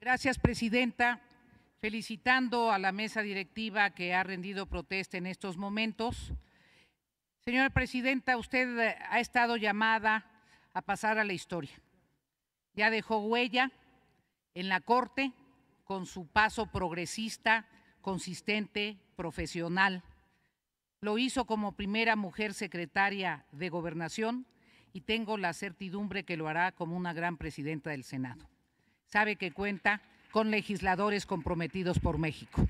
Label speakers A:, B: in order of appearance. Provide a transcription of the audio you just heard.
A: Gracias, presidenta. Felicitando a la mesa directiva que ha rendido protesta en estos momentos. Señora presidenta, usted eh, ha estado llamada a pasar a la historia. Ya dejó huella en la Corte con su paso progresista, consistente, profesional. Lo hizo como primera mujer secretaria de Gobernación y tengo la certidumbre que lo hará como una gran presidenta del Senado sabe que cuenta con legisladores comprometidos por México.